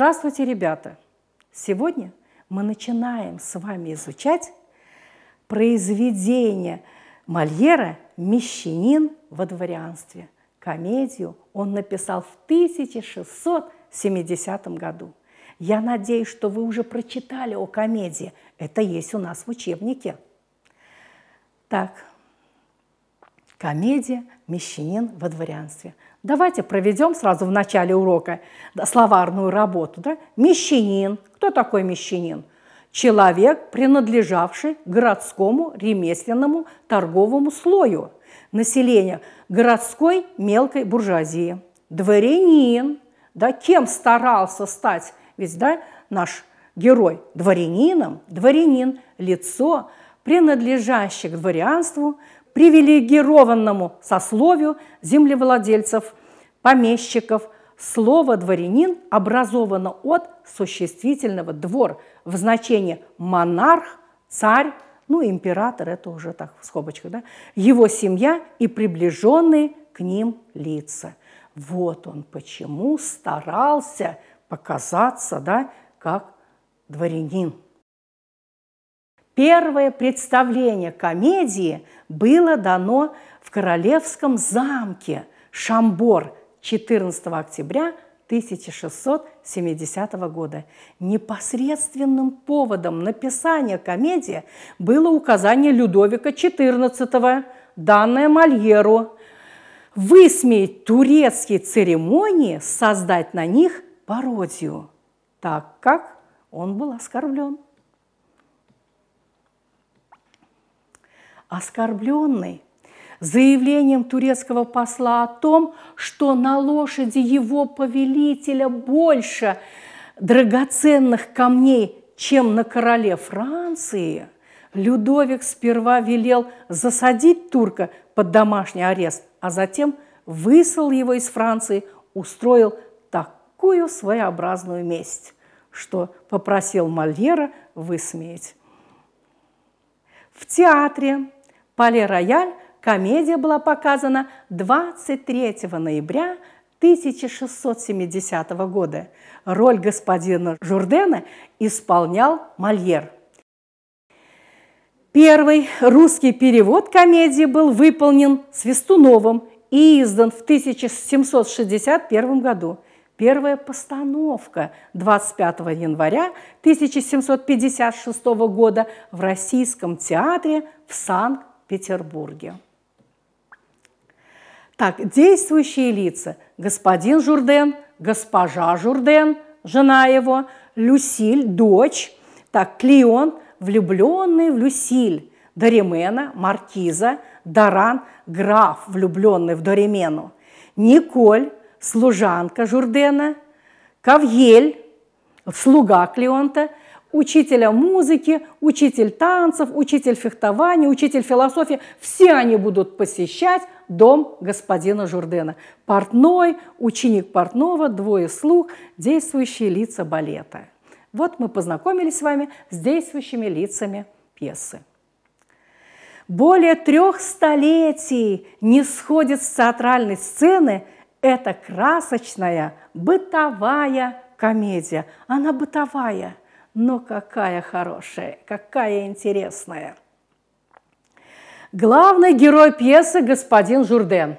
Здравствуйте, ребята! Сегодня мы начинаем с вами изучать произведение Мольера «Мещанин во дворянстве». Комедию он написал в 1670 году. Я надеюсь, что вы уже прочитали о комедии. Это есть у нас в учебнике. Так, комедия «Мещанин во дворянстве». Давайте проведем сразу в начале урока словарную работу. Да? Мещанин. Кто такой мещанин? Человек, принадлежавший городскому ремесленному торговому слою населения, городской мелкой буржуазии. Дворянин. Да? Кем старался стать ведь да, наш герой? Дворянином. Дворянин – лицо, принадлежащее к дворянству, привилегированному сословию землевладельцев помещиков. Слово «дворянин» образовано от существительного «двор» в значении «монарх», «царь», ну, император, это уже так в скобочках, да, его семья и приближенные к ним лица. Вот он почему старался показаться, да, как дворянин. Первое представление комедии было дано в королевском замке Шамбор 14 октября 1670 года. Непосредственным поводом написания комедии было указание Людовика XIV, данное Мольеру, высмеять турецкие церемонии, создать на них пародию, так как он был оскорблен. Оскорбленный заявлением турецкого посла о том, что на лошади его повелителя больше драгоценных камней, чем на короле Франции, Людовик сперва велел засадить турка под домашний арест, а затем выслал его из Франции, устроил такую своеобразную месть, что попросил Мольера высмеять. В театре Пале-Рояль комедия была показана 23 ноября 1670 года. Роль господина Журдена исполнял Мольер. Первый русский перевод комедии был выполнен Свистуновым и издан в 1761 году. Первая постановка 25 января 1756 года в Российском театре в Санкт-Петербурге. Так, действующие лица. Господин Журден, госпожа Журден, жена его, Люсиль, дочь. Так, Клион, влюбленный в Люсиль, Доремена, маркиза, Даран, граф, влюбленный в Доремену, Николь, служанка Журдена, Кавьель, слуга Клеонта, учителя музыки, учитель танцев, учитель фехтования, учитель философии. Все они будут посещать дом господина Журдена. Портной, ученик портного, двое слуг, действующие лица балета. Вот мы познакомились с вами с действующими лицами пьесы. Более трех столетий не сходит с театральной сцены эта красочная бытовая комедия. Она бытовая, но какая хорошая, какая интересная – Главный герой пьесы – господин Журден.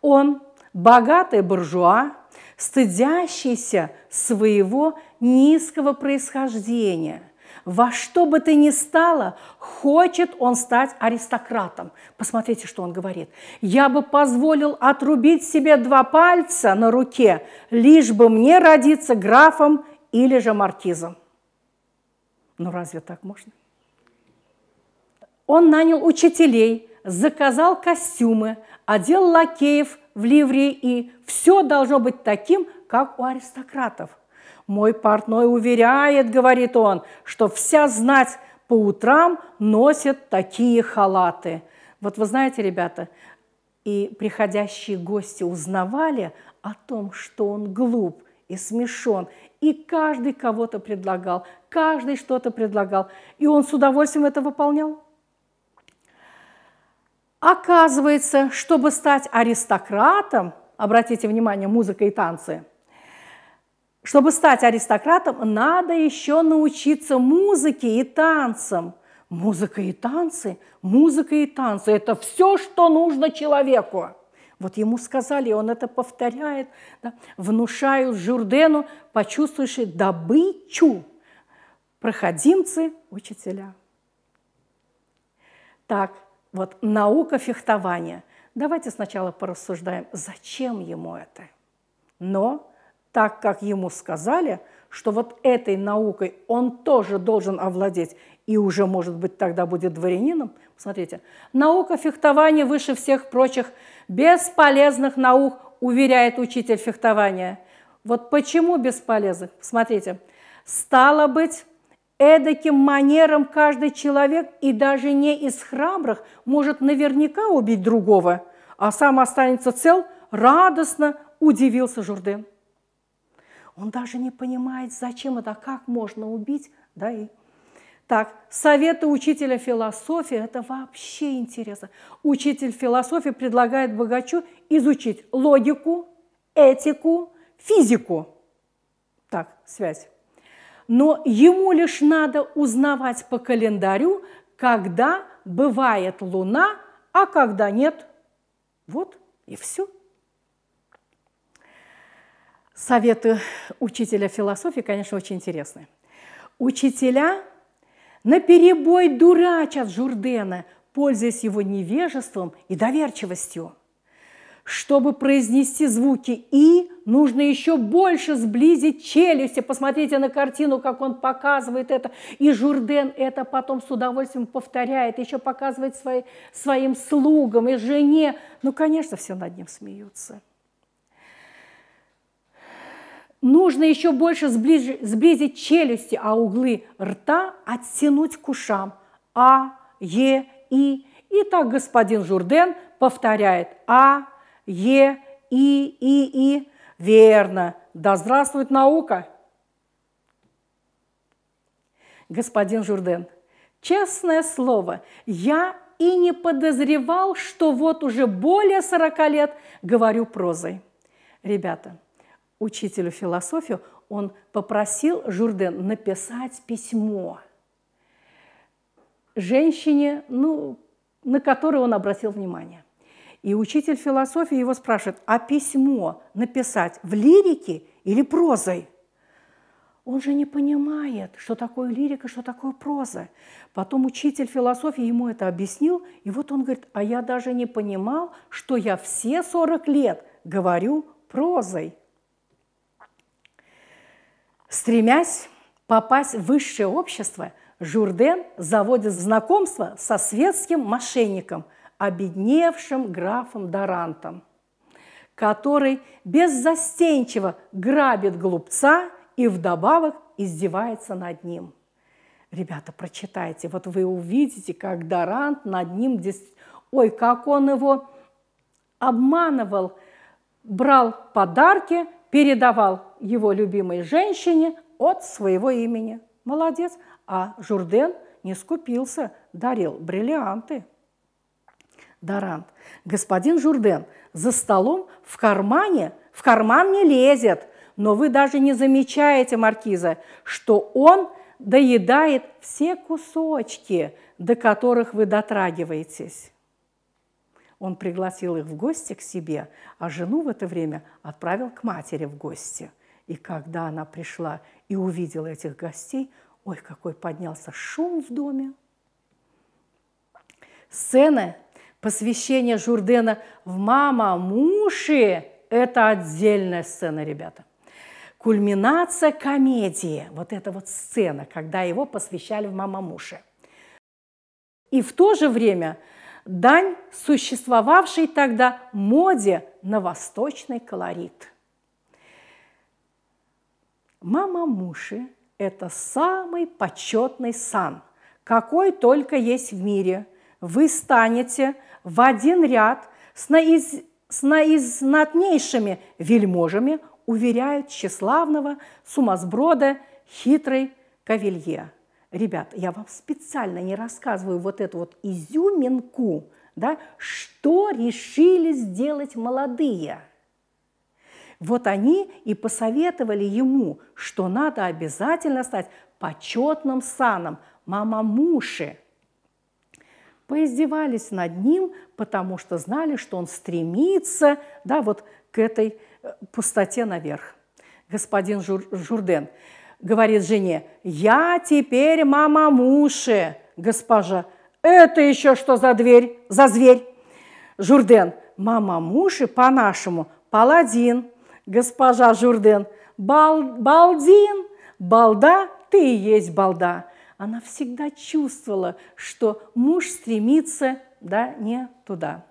Он – богатый буржуа, стыдящийся своего низкого происхождения. Во что бы то ни стало, хочет он стать аристократом. Посмотрите, что он говорит. «Я бы позволил отрубить себе два пальца на руке, лишь бы мне родиться графом или же маркизом». Ну разве так можно? Он нанял учителей, заказал костюмы, одел лакеев в ливрии, и все должно быть таким, как у аристократов. Мой портной уверяет, говорит он, что вся знать по утрам носит такие халаты. Вот вы знаете, ребята, и приходящие гости узнавали о том, что он глуп и смешон, и каждый кого-то предлагал, каждый что-то предлагал, и он с удовольствием это выполнял. Оказывается, чтобы стать аристократом, обратите внимание, музыка и танцы, чтобы стать аристократом, надо еще научиться музыке и танцам. Музыка и танцы, музыка и танцы – это все, что нужно человеку. Вот ему сказали, он это повторяет, да, внушаю Журдену, почувствуешь добычу, проходимцы, учителя. Так, вот наука фехтования. Давайте сначала порассуждаем, зачем ему это. Но так как ему сказали, что вот этой наукой он тоже должен овладеть и уже, может быть, тогда будет дворянином. Смотрите, наука фехтования выше всех прочих бесполезных наук, уверяет учитель фехтования. Вот почему бесполезных? Смотрите, стало быть, Эдаким манером каждый человек, и даже не из храбрых, может наверняка убить другого, а сам останется цел, радостно удивился Журден. Он даже не понимает, зачем это, как можно убить, да и так, советы учителя философии – это вообще интересно. Учитель философии предлагает богачу изучить логику, этику, физику. Так, связь но ему лишь надо узнавать по календарю, когда бывает луна, а когда нет. Вот и все. Советы учителя философии, конечно, очень интересны. Учителя на перебой дурачат Журдена, пользуясь его невежеством и доверчивостью. Чтобы произнести звуки «и», нужно еще больше сблизить челюсти. Посмотрите на картину, как он показывает это. И Журден это потом с удовольствием повторяет, еще показывает свои, своим слугам и жене. Ну, конечно, все над ним смеются. Нужно еще больше сближить, сблизить челюсти, а углы рта оттянуть к ушам. А, Е, И. И так господин Журден повторяет А, Е, И, И, И. Верно. Да здравствует наука! Господин Журден, честное слово, я и не подозревал, что вот уже более 40 лет говорю прозой. Ребята, учителю философию он попросил Журден написать письмо женщине, ну, на которую он обратил внимание – и учитель философии его спрашивает, а письмо написать в лирике или прозой? Он же не понимает, что такое лирика, что такое проза. Потом учитель философии ему это объяснил, и вот он говорит, а я даже не понимал, что я все 40 лет говорю прозой. Стремясь попасть в высшее общество, Журден заводит знакомство со светским мошенником – обедневшим графом Дорантом, который беззастенчиво грабит глупца и вдобавок издевается над ним. Ребята, прочитайте, вот вы увидите, как Дорант над ним... Ой, как он его обманывал, брал подарки, передавал его любимой женщине от своего имени. Молодец. А Журден не скупился, дарил бриллианты. Дорант. Господин Журден, за столом в кармане, в карман не лезет, но вы даже не замечаете, Маркиза, что он доедает все кусочки, до которых вы дотрагиваетесь. Он пригласил их в гости к себе, а жену в это время отправил к матери в гости. И когда она пришла и увидела этих гостей, ой, какой поднялся шум в доме. Сцена посвящение Журдена в «Мама Муши» – это отдельная сцена, ребята. Кульминация комедии – вот эта вот сцена, когда его посвящали в «Мама Муши». И в то же время дань существовавшей тогда моде на восточный колорит. «Мама Муши» – это самый почетный сан, какой только есть в мире – вы станете в один ряд с, наиз... с наизнатнейшими вельможами, уверяют тщеславного сумасброда хитрый кавилье. Ребят, я вам специально не рассказываю вот эту вот изюминку, да, что решили сделать молодые. Вот они и посоветовали ему, что надо обязательно стать почетным саном мамамуши – поиздевались над ним, потому что знали, что он стремится да, вот к этой э, пустоте наверх. Господин Жур, Журден говорит жене, «Я теперь мама муши, госпожа». «Это еще что за дверь, за зверь?» Журден, «Мама муши по-нашему, паладин». Госпожа Журден, Бал, «Балдин, балда, ты и есть балда» она всегда чувствовала, что муж стремится да, не туда.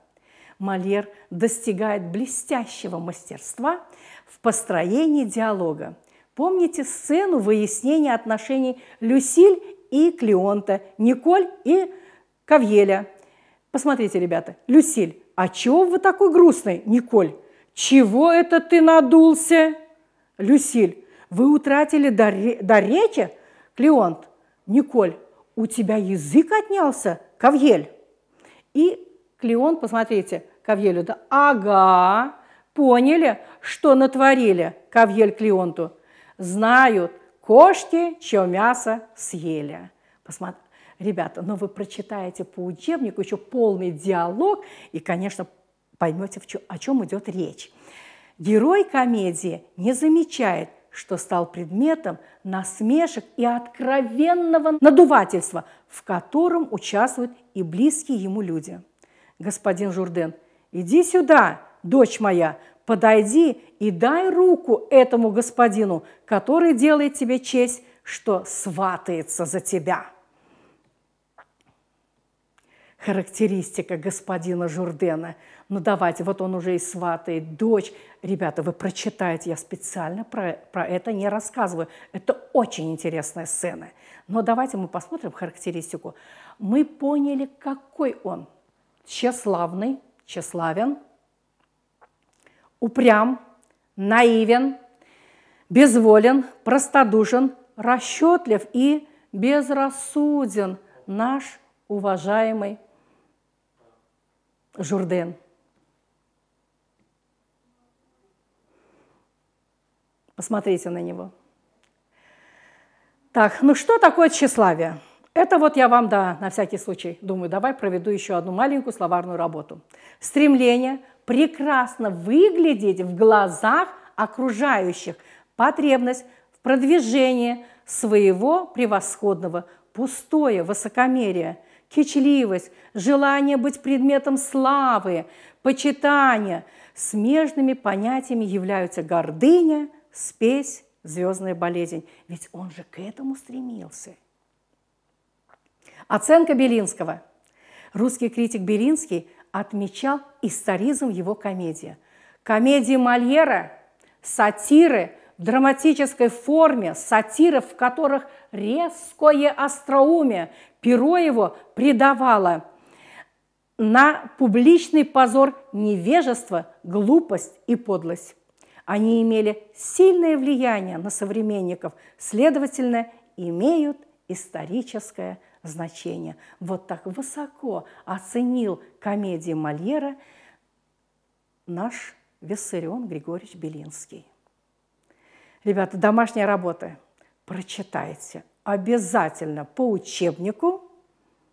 Мольер достигает блестящего мастерства в построении диалога. Помните сцену выяснения отношений Люсиль и Клеонта, Николь и Кавьеля. Посмотрите, ребята, Люсиль, а чего вы такой грустный, Николь? Чего это ты надулся? Люсиль, вы утратили до, до речи? Клеонт, Николь, у тебя язык отнялся, Кавьель. И Клеон, посмотрите, Кавьелю, да, ага, поняли, что натворили Кавьель Клеонту. Знают, кошки, чье мясо съели. Посмотри. Ребята, но вы прочитаете по учебнику еще полный диалог и, конечно, поймете, о чем идет речь. Герой комедии не замечает, что стал предметом насмешек и откровенного надувательства, в котором участвуют и близкие ему люди. Господин Журден, иди сюда, дочь моя, подойди и дай руку этому господину, который делает тебе честь, что сватается за тебя характеристика господина Журдена. Ну давайте, вот он уже и сватает дочь. Ребята, вы прочитайте, я специально про, про это не рассказываю. Это очень интересная сцена. Но давайте мы посмотрим характеристику. Мы поняли, какой он. Тщеславный, тщеславен, упрям, наивен, безволен, простодушен, расчетлив и безрассуден наш уважаемый Журден. Посмотрите на него. Так, ну что такое тщеславие? Это вот я вам, да, на всякий случай, думаю, давай проведу еще одну маленькую словарную работу. Стремление прекрасно выглядеть в глазах окружающих, потребность в продвижении своего превосходного, пустое высокомерие – кичливость, желание быть предметом славы, почитания. Смежными понятиями являются гордыня, спесь, звездная болезнь. Ведь он же к этому стремился. Оценка Белинского. Русский критик Белинский отмечал историзм его комедии. Комедии Мольера, сатиры – драматической форме, сатиры, в которых резкое остроумие перо его придавало на публичный позор невежество, глупость и подлость. Они имели сильное влияние на современников, следовательно, имеют историческое значение. Вот так высоко оценил комедии Мольера наш Виссарион Григорьевич Белинский. Ребята, домашняя работа. Прочитайте обязательно по учебнику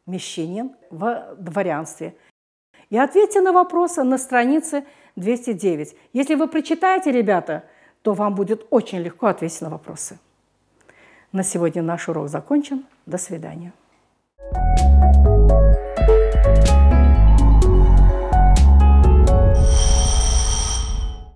«Мещанин в дворянстве». И ответьте на вопросы на странице 209. Если вы прочитаете, ребята, то вам будет очень легко ответить на вопросы. На сегодня наш урок закончен. До свидания.